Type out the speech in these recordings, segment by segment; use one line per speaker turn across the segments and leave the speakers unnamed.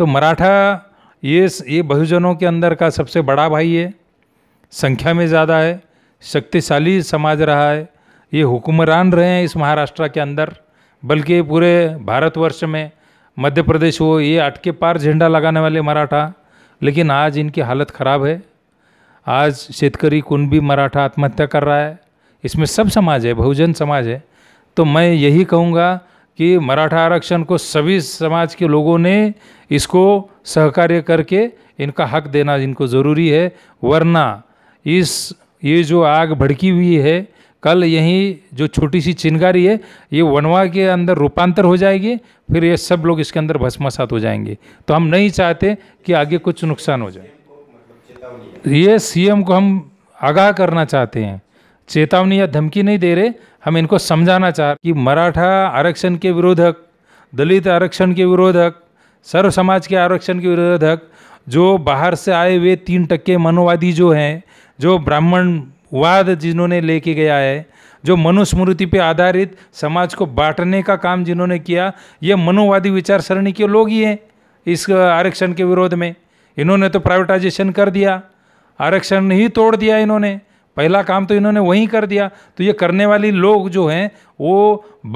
तो मराठा ये ये बहुजनों के अंदर का सबसे बड़ा भाई है संख्या में ज़्यादा है शक्तिशाली समाज रहा है ये हुक्मरान रहे हैं इस महाराष्ट्र के अंदर बल्कि पूरे भारतवर्ष में मध्य प्रदेश हो ये अटके पार झंडा लगाने वाले मराठा लेकिन आज इनकी हालत ख़राब है आज शेतकरी भी मराठा आत्महत्या कर रहा है इसमें सब समाज है बहुजन समाज है तो मैं यही कहूँगा कि मराठा आरक्षण को सभी समाज के लोगों ने इसको सहकार्य करके इनका हक देना इनको ज़रूरी है वरना इस ये जो आग भड़की हुई है कल यही जो छोटी सी चिनगारी है ये वनवा के अंदर रूपांतर हो जाएगी फिर ये सब लोग इसके अंदर भस्मासात हो जाएंगे तो हम नहीं चाहते कि आगे कुछ नुकसान हो जाए ये सीएम को हम आगाह करना चाहते हैं चेतावनी या धमकी नहीं दे रहे हम इनको समझाना चाह कि मराठा आरक्षण के विरोधक दलित आरक्षण के विरोधक सर्व समाज के आरक्षण के विरोधक जो बाहर से आए हुए तीन टक्के मनोवादी जो हैं जो ब्राह्मणवाद जिन्होंने लेके गया है जो मनुस्मृति पे आधारित समाज को बांटने का काम जिन्होंने किया ये मनोवादी विचारसरणी के लोग ही हैं इस आरक्षण के विरोध में इन्होंने तो प्राइवेटाइजेशन कर दिया आरक्षण ही तोड़ दिया इन्होंने पहला काम तो इन्होंने वहीं कर दिया तो ये करने वाले लोग जो हैं वो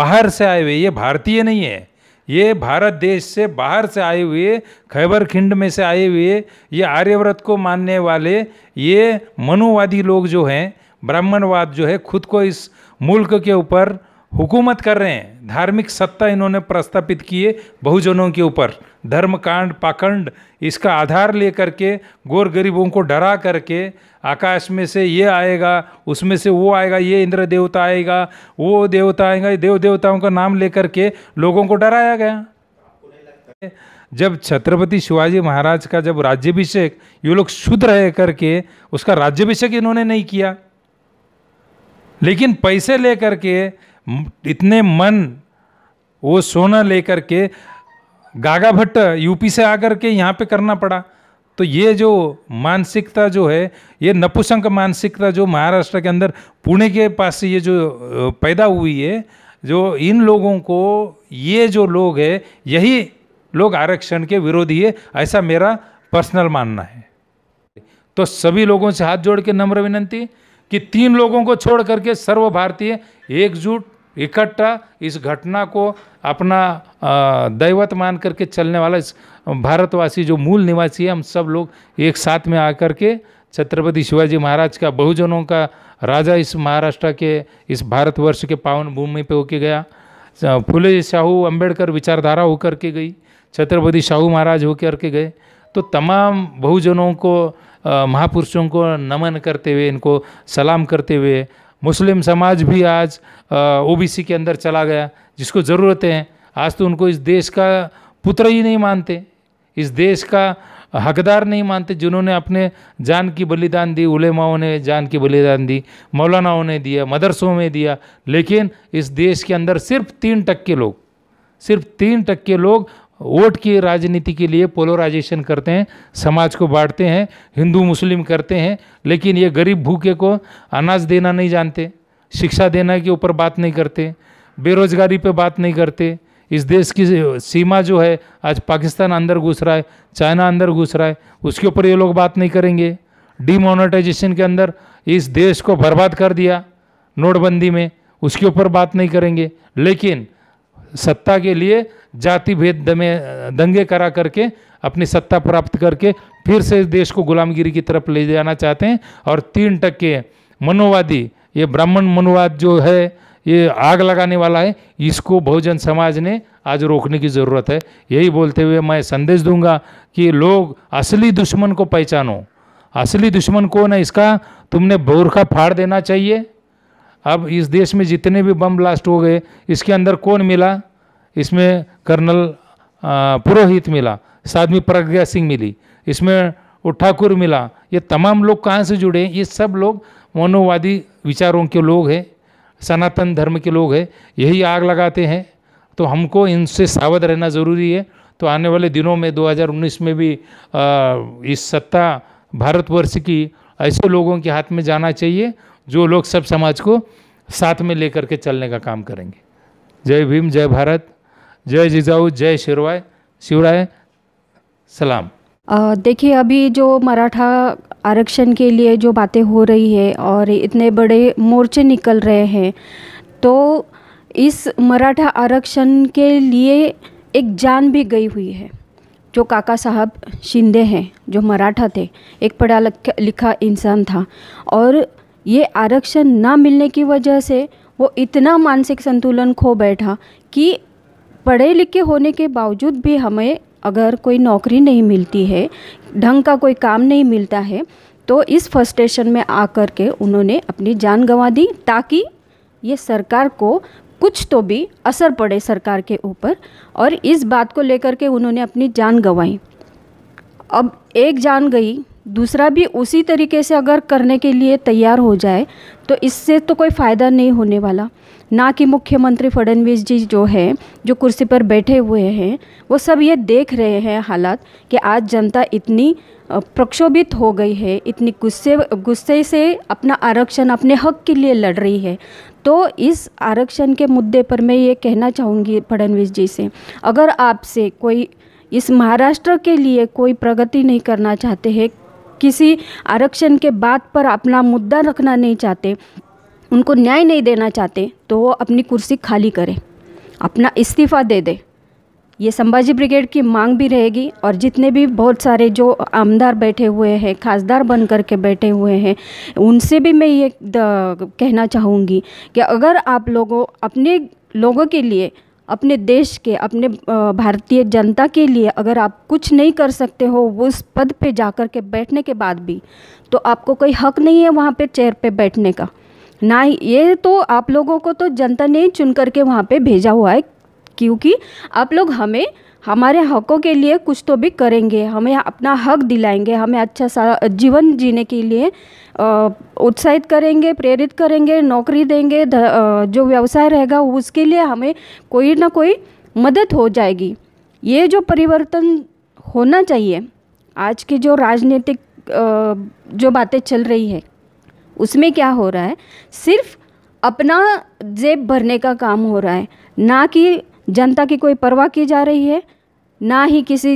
बाहर से आए हुए ये भारतीय नहीं है ये भारत देश से बाहर से आए हुए खैबर खिंड में से आए हुए ये आर्यव्रत को मानने वाले ये मनुवादी लोग जो हैं ब्राह्मणवाद जो है खुद को इस मुल्क के ऊपर हुकूमत कर रहे हैं धार्मिक सत्ता इन्होंने प्रस्तापित किए बहुजनों के ऊपर धर्म कांड पाखंड इसका आधार ले करके गोर गरीबों को डरा करके आकाश में से ये आएगा उसमें से वो आएगा ये इंद्र देवता आएगा वो देवता आएगा देव देवताओं का नाम ले करके लोगों को डराया गया जब छत्रपति शिवाजी महाराज का जब राज्यभिषेक ये लोग शुद्ध रह करके उसका राज्यभिषेक इन्होंने नहीं किया लेकिन पैसे लेकर के इतने मन वो सोना लेकर के गागा भट्ट यूपी से आकर के यहाँ पे करना पड़ा तो ये जो मानसिकता जो है ये नपुसंक मानसिकता जो महाराष्ट्र के अंदर पुणे के पास से ये जो पैदा हुई है जो इन लोगों को ये जो लोग है यही लोग आरक्षण के विरोधी है ऐसा मेरा पर्सनल मानना है तो सभी लोगों से हाथ जोड़ के नम्र विनंती कि तीन लोगों को छोड़ करके सर्व भारतीय एकजुट इकट्ठा इस घटना को अपना दैवत मान करके चलने वाला इस भारतवासी जो मूल निवासी है हम सब लोग एक साथ में आकर के छत्रपति शिवाजी महाराज का बहुजनों का राजा इस महाराष्ट्र के इस भारतवर्ष के पावन भूमि पे होके गया फुले शाहू अंबेडकर विचारधारा होकर के गई छत्रपति शाहू महाराज होकर के गए तो तमाम बहुजनों को महापुरुषों को नमन करते हुए इनको सलाम करते हुए मुस्लिम समाज भी आज ओबीसी के अंदर चला गया जिसको ज़रूरतें हैं आज तो उनको इस देश का पुत्र ही नहीं मानते इस देश का हकदार नहीं मानते जिन्होंने अपने जान की बलिदान दी उलेमाओं ने जान की बलिदान दी मौलानाओं ने दिया मदरसों में दिया लेकिन इस देश के अंदर सिर्फ तीन टक्के लोग सिर्फ तीन टक्के लोग वोट की राजनीति के लिए पोलराइजेशन करते हैं समाज को बांटते हैं हिंदू मुस्लिम करते हैं लेकिन ये गरीब भूखे को अनाज देना नहीं जानते शिक्षा देना के ऊपर बात नहीं करते बेरोजगारी पे बात नहीं करते इस देश की सीमा जो है आज पाकिस्तान अंदर घुस रहा है चाइना अंदर घुस रहा है उसके ऊपर ये लोग बात नहीं करेंगे डिमोनेटाइजेशन के अंदर इस देश को बर्बाद कर दिया नोटबंदी में उसके ऊपर बात नहीं करेंगे लेकिन सत्ता के लिए जाति भेद दमे दंगे करा करके अपनी सत्ता प्राप्त करके फिर से इस देश को गुलामगिरी की तरफ ले जाना चाहते हैं और तीन टक्के मनोवादी ये ब्राह्मण मनोवाद जो है ये आग लगाने वाला है इसको बहुजन समाज ने आज रोकने की ज़रूरत है यही बोलते हुए मैं संदेश दूंगा कि लोग असली दुश्मन को पहचानो असली दुश्मन कौन है इसका तुमने बोरखा फाड़ देना चाहिए अब इस देश में जितने भी बम ब्लास्ट हो गए इसके अंदर कौन मिला इसमें कर्नल पुरोहित मिला साधवी प्रज्ञा सिंह मिली इसमें ठाकुर मिला ये तमाम लोग कहाँ से जुड़े ये सब लोग मनोवादी विचारों के लोग हैं सनातन धर्म के लोग हैं यही आग लगाते हैं तो हमको इनसे सावध रहना ज़रूरी है तो आने वाले दिनों में 2019 में भी आ, इस सत्ता भारतवर्ष की ऐसे लोगों के हाथ में जाना चाहिए जो लोग सब समाज को साथ में लेकर के चलने का काम करेंगे जय भीम जय भारत जय जिजाऊ जय शिवराय शिवराय सलाम
देखिए अभी जो मराठा आरक्षण के लिए जो बातें हो रही है और इतने बड़े मोर्चे निकल रहे हैं तो इस मराठा आरक्षण के लिए एक जान भी गई हुई है जो काका साहब शिंदे हैं जो मराठा थे एक पढ़ा लिखा इंसान था और ये आरक्षण ना मिलने की वजह से वो इतना मानसिक संतुलन खो बैठा कि पढ़े लिखे होने के बावजूद भी हमें अगर कोई नौकरी नहीं मिलती है ढंग का कोई काम नहीं मिलता है तो इस फर्स्टेशन में आकर के उन्होंने अपनी जान गंवा दी ताकि ये सरकार को कुछ तो भी असर पड़े सरकार के ऊपर और इस बात को लेकर के उन्होंने अपनी जान गंवाई अब एक जान गई दूसरा भी उसी तरीके से अगर करने के लिए तैयार हो जाए तो इससे तो कोई फ़ायदा नहीं होने वाला ना कि मुख्यमंत्री फडणवीस जी जो है जो कुर्सी पर बैठे हुए हैं वो सब ये देख रहे हैं हालात कि आज जनता इतनी प्रक्षोभित हो गई है इतनी गुस्से गुस्से से अपना आरक्षण अपने हक के लिए लड़ रही है तो इस आरक्षण के मुद्दे पर मैं ये कहना चाहूँगी फडणवीस जी से अगर आपसे कोई इस महाराष्ट्र के लिए कोई प्रगति नहीं करना चाहते हैं किसी आरक्षण के बात पर अपना मुद्दा रखना नहीं चाहते उनको न्याय नहीं देना चाहते तो वो अपनी कुर्सी खाली करें अपना इस्तीफ़ा दे दे ये संभाजी ब्रिगेड की मांग भी रहेगी और जितने भी बहुत सारे जो आमदार बैठे हुए हैं खासदार बन कर के बैठे हुए हैं उनसे भी मैं ये कहना चाहूँगी कि अगर आप लोगों अपने लोगों के लिए अपने देश के अपने भारतीय जनता के लिए अगर आप कुछ नहीं कर सकते हो उस पद पे जाकर के बैठने के बाद भी तो आपको कोई हक नहीं है वहाँ पे चेयर पे बैठने का ना ये तो आप लोगों को तो जनता ने चुन करके वहाँ पे भेजा हुआ है क्योंकि आप लोग हमें हमारे हकों के लिए कुछ तो भी करेंगे हमें अपना हक दिलाएंगे हमें अच्छा सा जीवन जीने के लिए उत्साहित करेंगे प्रेरित करेंगे नौकरी देंगे जो व्यवसाय रहेगा उसके लिए हमें कोई ना कोई मदद हो जाएगी ये जो परिवर्तन होना चाहिए आज की जो राजनीतिक जो बातें चल रही है उसमें क्या हो रहा है सिर्फ अपना जेब भरने का काम हो रहा है ना कि जनता की कोई परवाह की जा रही है ना ही किसी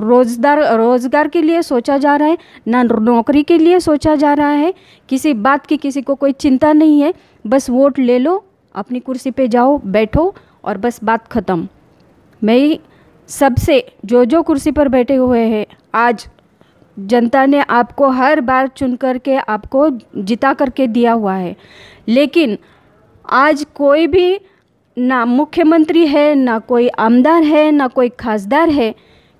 रोजगार रोज़गार के लिए सोचा जा रहा है ना नौकरी के लिए सोचा जा रहा है किसी बात की किसी को कोई चिंता नहीं है बस वोट ले लो अपनी कुर्सी पे जाओ बैठो और बस बात ख़त्म मैं सबसे जो जो कुर्सी पर बैठे हुए हैं आज जनता ने आपको हर बार चुन करके आपको जिता करके दिया हुआ है लेकिन आज कोई भी ना मुख्यमंत्री है ना कोई आमदार है ना कोई खासदार है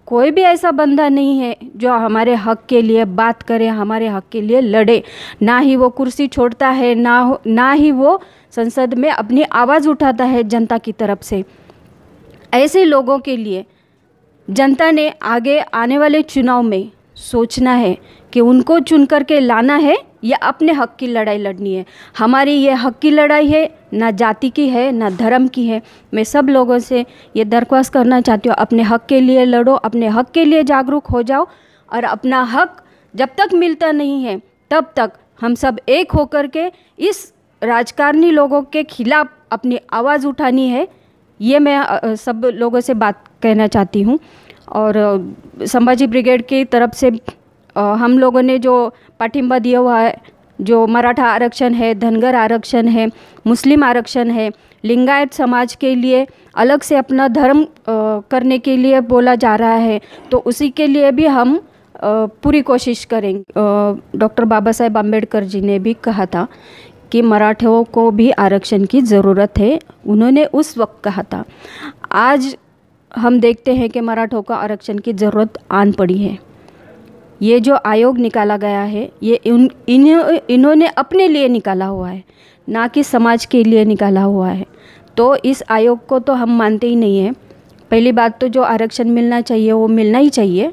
कोई भी ऐसा बंदा नहीं है जो हमारे हक के लिए बात करे हमारे हक के लिए लड़े ना ही वो कुर्सी छोड़ता है ना हो ना ही वो संसद में अपनी आवाज़ उठाता है जनता की तरफ से ऐसे लोगों के लिए जनता ने आगे आने वाले चुनाव में सोचना है कि उनको चुन कर के लाना है या अपने हक की लड़ाई लड़नी है हमारी ये हक की लड़ाई है ना जाति की है ना धर्म की है मैं सब लोगों से ये दरख्वास्त करना चाहती हूँ अपने हक के लिए लड़ो अपने हक के लिए जागरूक हो जाओ और अपना हक जब तक मिलता नहीं है तब तक हम सब एक होकर के इस राजकारणी लोगों के खिलाफ अपनी आवाज़ उठानी है ये मैं सब लोगों से बात कहना चाहती हूँ और संभाजी ब्रिगेड की तरफ से हम लोगों ने जो पाठिंबा दिया हुआ है जो मराठा आरक्षण है धनगर आरक्षण है मुस्लिम आरक्षण है लिंगायत समाज के लिए अलग से अपना धर्म करने के लिए बोला जा रहा है तो उसी के लिए भी हम पूरी कोशिश करेंगे डॉक्टर बाबा साहेब अम्बेडकर जी ने भी कहा था कि मराठों को भी आरक्षण की ज़रूरत है उन्होंने उस वक्त कहा था आज हम देखते हैं कि मराठों का आरक्षण की ज़रूरत आन पड़ी है ये जो आयोग निकाला गया है ये इन इन्होंने अपने लिए निकाला हुआ है ना कि समाज के लिए निकाला हुआ है तो इस आयोग को तो हम मानते ही नहीं हैं पहली बात तो जो आरक्षण मिलना चाहिए वो मिलना ही चाहिए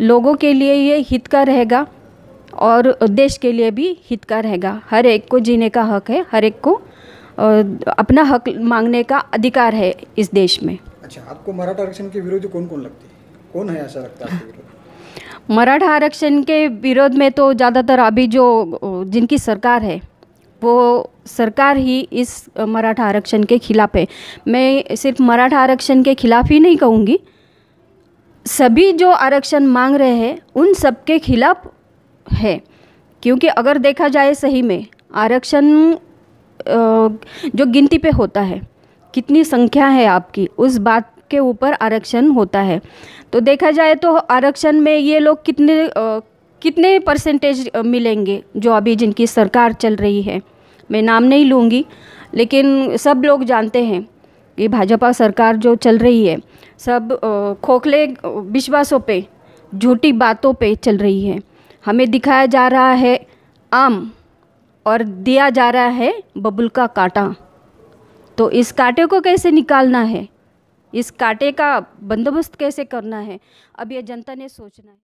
लोगों के लिए ये हित का रहेगा और देश के लिए भी हित का रहेगा हर एक को जीने का हक है हर एक को अपना हक मांगने का अधिकार है इस देश में
अच्छा आपको मराठा आरक्षण के विरोध कौन कौन लगते हैं कौन है ऐसा लगता है
विरोध मराठा आरक्षण के विरोध में तो ज़्यादातर अभी जो जिनकी सरकार है वो सरकार ही इस मराठा आरक्षण के खिलाफ़ है मैं सिर्फ मराठा आरक्षण के खिलाफ ही नहीं कहूँगी सभी जो आरक्षण मांग रहे हैं उन सब के खिलाफ है क्योंकि अगर देखा जाए सही में आरक्षण जो गिनती पे होता है कितनी संख्या है आपकी उस बात के ऊपर आरक्षण होता है तो देखा जाए तो आरक्षण में ये लोग कितने आ, कितने परसेंटेज मिलेंगे जो अभी जिनकी सरकार चल रही है मैं नाम नहीं लूँगी लेकिन सब लोग जानते हैं कि भाजपा सरकार जो चल रही है सब खोखले विश्वासों पे झूठी बातों पे चल रही है हमें दिखाया जा रहा है आम और दिया जा रहा है बबुल का कांटा तो इस कांटे को कैसे निकालना है इस कांटे का बंदोबस्त कैसे करना है अब ये जनता ने सोचना है